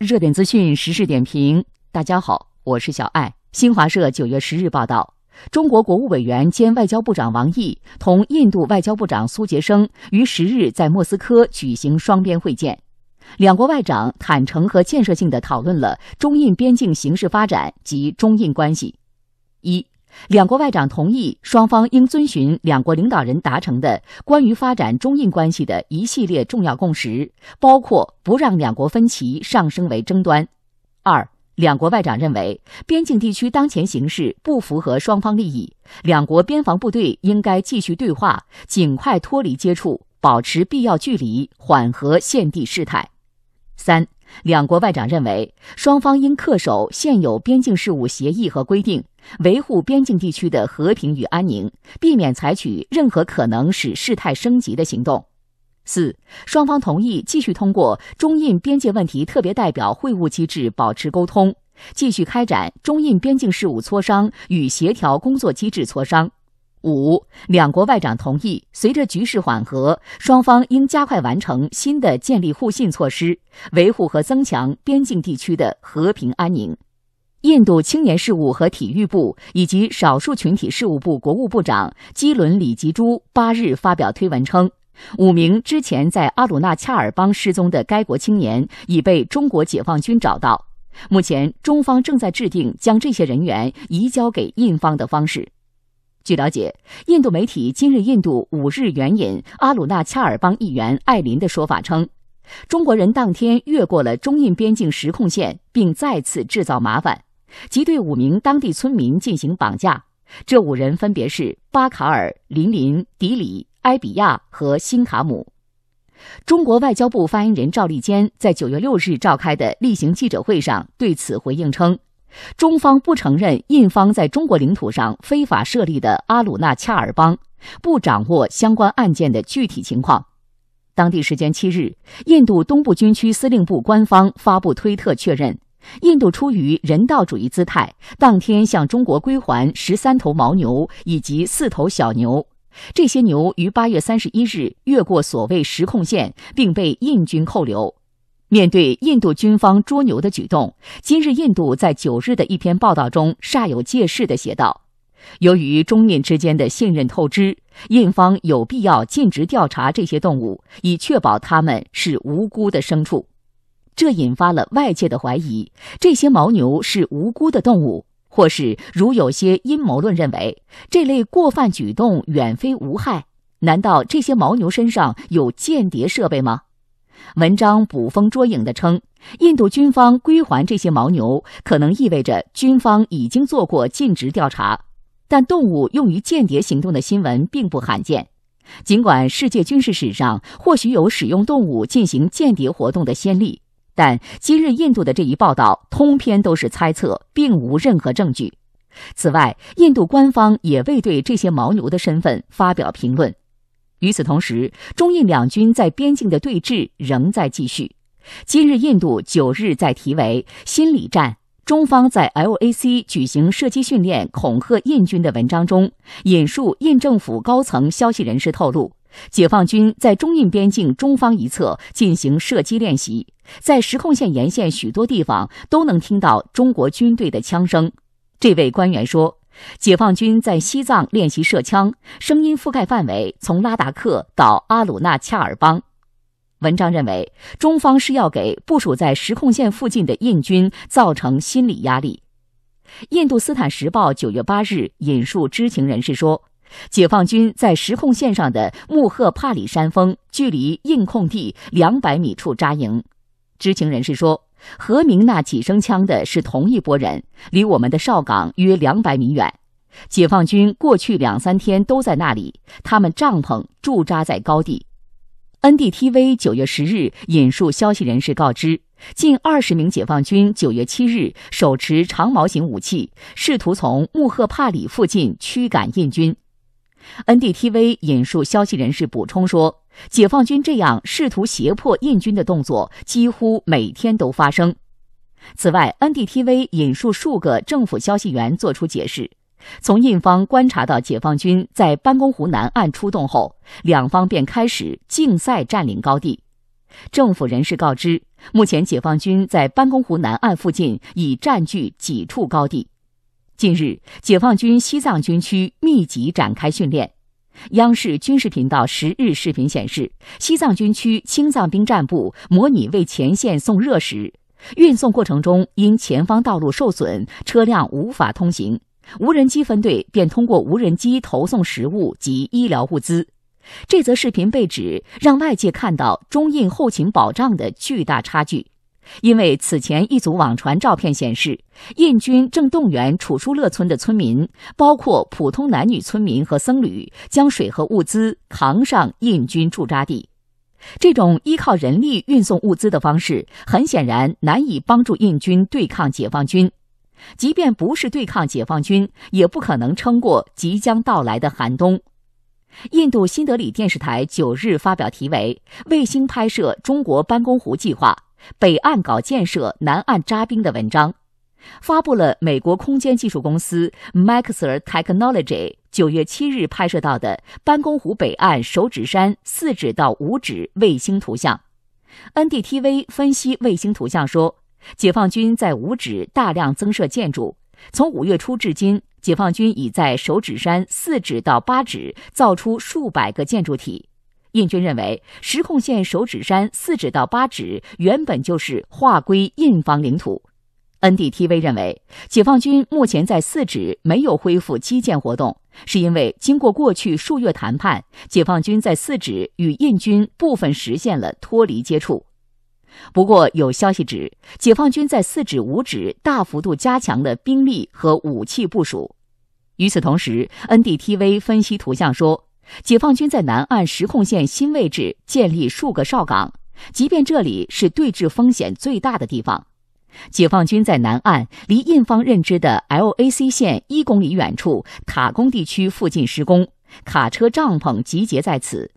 热点资讯、时事点评，大家好，我是小艾。新华社九月十日报道，中国国务委员兼外交部长王毅同印度外交部长苏杰生于十日在莫斯科举行双边会见，两国外长坦诚和建设性地讨论了中印边境形势发展及中印关系。一。两国外长同意，双方应遵循两国领导人达成的关于发展中印关系的一系列重要共识，包括不让两国分歧上升为争端。二，两国外长认为，边境地区当前形势不符合双方利益，两国边防部队应该继续对话，尽快脱离接触，保持必要距离，缓和现地事态。三。两国外长认为，双方应恪守现有边境事务协议和规定，维护边境地区的和平与安宁，避免采取任何可能使事态升级的行动。四，双方同意继续通过中印边界问题特别代表会晤机制保持沟通，继续开展中印边境事务磋商与协调工作机制磋商。五两国外长同意，随着局势缓和，双方应加快完成新的建立互信措施，维护和增强边境地区的和平安宁。印度青年事务和体育部以及少数群体事务部国务部长基伦里吉朱八日发表推文称，五名之前在阿鲁纳恰尔邦失踪的该国青年已被中国解放军找到，目前中方正在制定将这些人员移交给印方的方式。据了解，印度媒体《今日印度》五日援引阿鲁纳恰尔邦议员艾林的说法称，中国人当天越过了中印边境实控线，并再次制造麻烦，即对五名当地村民进行绑架。这五人分别是巴卡尔、林林、迪里、埃比亚和辛卡姆。中国外交部发言人赵立坚在九月六日召开的例行记者会上对此回应称。中方不承认印方在中国领土上非法设立的阿鲁纳恰尔邦，不掌握相关案件的具体情况。当地时间七日，印度东部军区司令部官方发布推特确认，印度出于人道主义姿态，当天向中国归还十三头牦牛以及四头小牛。这些牛于八月三十一日越过所谓实控线，并被印军扣留。面对印度军方捉牛的举动，今日印度在九日的一篇报道中煞有介事的写道：“由于中印之间的信任透支，印方有必要尽职调查这些动物，以确保它们是无辜的牲畜。”这引发了外界的怀疑：这些牦牛是无辜的动物，或是如有些阴谋论认为，这类过犯举动远非无害。难道这些牦牛身上有间谍设备吗？文章捕风捉影地称，印度军方归还这些牦牛，可能意味着军方已经做过尽职调查。但动物用于间谍行动的新闻并不罕见。尽管世界军事史上或许有使用动物进行间谍活动的先例，但今日印度的这一报道通篇都是猜测，并无任何证据。此外，印度官方也未对这些牦牛的身份发表评论。与此同时，中印两军在边境的对峙仍在继续。今日，印度九日在题为“心理战：中方在 LAC 举行射击训练恐吓印军”的文章中，引述印政府高层消息人士透露，解放军在中印边境中方一侧进行射击练习，在实控线沿线许多地方都能听到中国军队的枪声。这位官员说。解放军在西藏练习射枪，声音覆盖范围从拉达克到阿鲁纳恰尔邦。文章认为，中方是要给部署在实控线附近的印军造成心理压力。印度《斯坦时报》九月八日引述知情人士说，解放军在实控线上的穆赫帕里山峰距离印控地两百米处扎营。知情人士说。何明那几声枪的是同一拨人，离我们的哨岗约两百米远。解放军过去两三天都在那里，他们帐篷驻扎在高地。NDTV 九月十日引述消息人士告知，近二十名解放军九月七日手持长矛型武器，试图从穆赫帕里附近驱赶印军。NDTV 引述消息人士补充说。解放军这样试图胁迫印军的动作几乎每天都发生。此外，NDTV 引述数个政府消息源作出解释：从印方观察到解放军在班公湖南岸出动后，两方便开始竞赛占领高地。政府人士告知，目前解放军在班公湖南岸附近已占据几处高地。近日，解放军西藏军区密集展开训练。央视军事频道十日视频显示，西藏军区青藏兵站部模拟为前线送热食，运送过程中因前方道路受损，车辆无法通行，无人机分队便通过无人机投送食物及医疗物资。这则视频被指让外界看到中印后勤保障的巨大差距。因为此前一组网传照片显示，印军正动员楚舒勒村的村民，包括普通男女村民和僧侣，将水和物资扛上印军驻扎地。这种依靠人力运送物资的方式，很显然难以帮助印军对抗解放军。即便不是对抗解放军，也不可能撑过即将到来的寒冬。印度新德里电视台九日发表题为《卫星拍摄中国班公湖计划》。北岸搞建设，南岸扎兵的文章，发布了美国空间技术公司 m a x e r Technology 九月七日拍摄到的班公湖北岸手指山四指到五指卫星图像。NDTV 分析卫星图像说，解放军在五指大量增设建筑。从五月初至今，解放军已在手指山四指到八指造出数百个建筑体。印军认为，实控线手指山四指到八指原本就是划归印方领土。NDTV 认为，解放军目前在四指没有恢复基建活动，是因为经过过去数月谈判，解放军在四指与印军部分实现了脱离接触。不过，有消息指，解放军在四指五指大幅度加强了兵力和武器部署。与此同时，NDTV 分析图像说。解放军在南岸实控线新位置建立数个哨岗，即便这里是对峙风险最大的地方。解放军在南岸离印方认知的 LAC 线一公里远处塔工地区附近施工，卡车帐篷集结在此。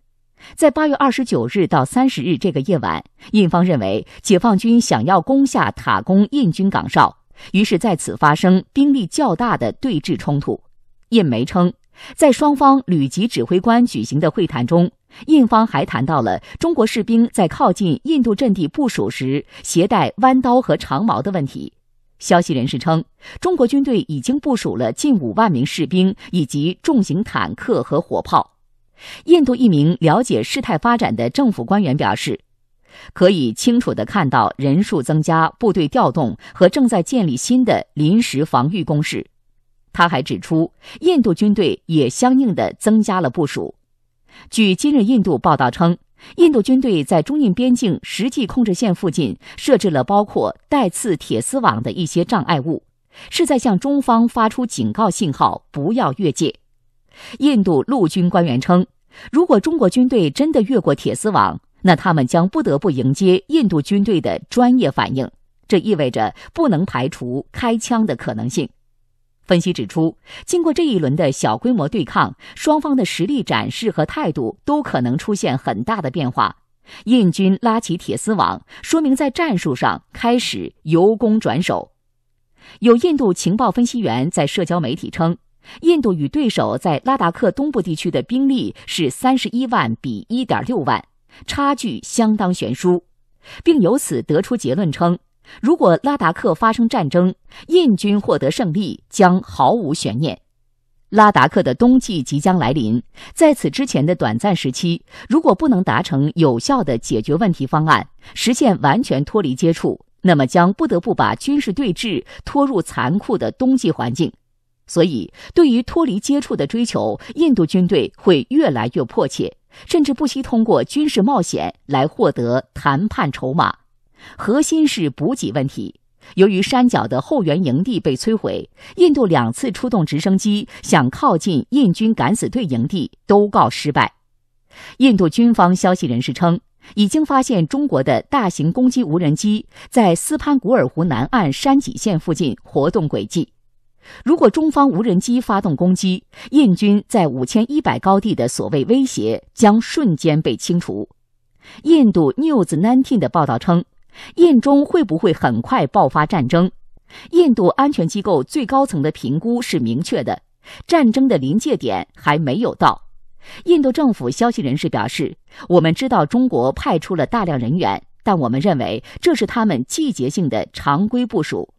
在8月29日到30日这个夜晚，印方认为解放军想要攻下塔工印军岗哨，于是在此发生兵力较大的对峙冲突。印媒称。在双方旅级指挥官举行的会谈中，印方还谈到了中国士兵在靠近印度阵地部署时携带弯刀和长矛的问题。消息人士称，中国军队已经部署了近五万名士兵以及重型坦克和火炮。印度一名了解事态发展的政府官员表示，可以清楚地看到人数增加、部队调动和正在建立新的临时防御工事。他还指出，印度军队也相应的增加了部署。据今日印度报道称，印度军队在中印边境实际控制线附近设置了包括带刺铁丝网的一些障碍物，是在向中方发出警告信号，不要越界。印度陆军官员称，如果中国军队真的越过铁丝网，那他们将不得不迎接印度军队的专业反应，这意味着不能排除开枪的可能性。分析指出，经过这一轮的小规模对抗，双方的实力展示和态度都可能出现很大的变化。印军拉起铁丝网，说明在战术上开始由攻转守。有印度情报分析员在社交媒体称，印度与对手在拉达克东部地区的兵力是三十一万比一点六万，差距相当悬殊，并由此得出结论称。如果拉达克发生战争，印军获得胜利将毫无悬念。拉达克的冬季即将来临，在此之前的短暂时期，如果不能达成有效的解决问题方案，实现完全脱离接触，那么将不得不把军事对峙拖入残酷的冬季环境。所以，对于脱离接触的追求，印度军队会越来越迫切，甚至不惜通过军事冒险来获得谈判筹码。核心是补给问题。由于山脚的后援营地被摧毁，印度两次出动直升机想靠近印军敢死队营地，都告失败。印度军方消息人士称，已经发现中国的大型攻击无人机在斯潘古尔湖南岸山脊线附近活动轨迹。如果中方无人机发动攻击，印军在五千一百高地的所谓威胁将瞬间被清除。印度 n e w s 1 9的报道称。印中会不会很快爆发战争？印度安全机构最高层的评估是明确的，战争的临界点还没有到。印度政府消息人士表示：“我们知道中国派出了大量人员，但我们认为这是他们季节性的常规部署。”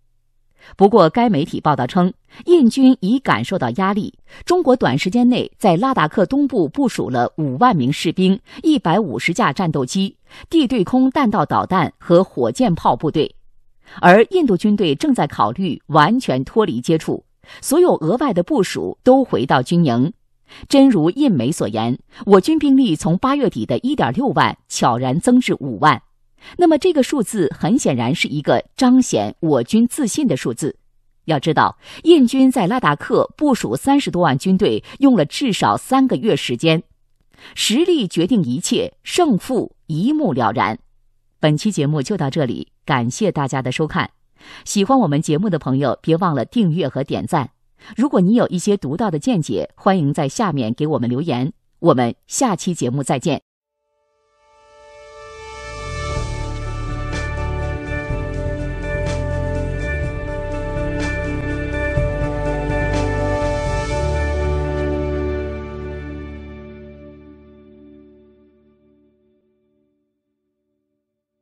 不过，该媒体报道称，印军已感受到压力。中国短时间内在拉达克东部部署了五万名士兵、一百五十架战斗机、地对空弹道导弹和火箭炮部队，而印度军队正在考虑完全脱离接触，所有额外的部署都回到军营。真如印媒所言，我军兵力从八月底的一点六万悄然增至五万。那么这个数字很显然是一个彰显我军自信的数字。要知道，印军在拉达克部署三十多万军队用了至少三个月时间，实力决定一切，胜负一目了然。本期节目就到这里，感谢大家的收看。喜欢我们节目的朋友，别忘了订阅和点赞。如果你有一些独到的见解，欢迎在下面给我们留言。我们下期节目再见。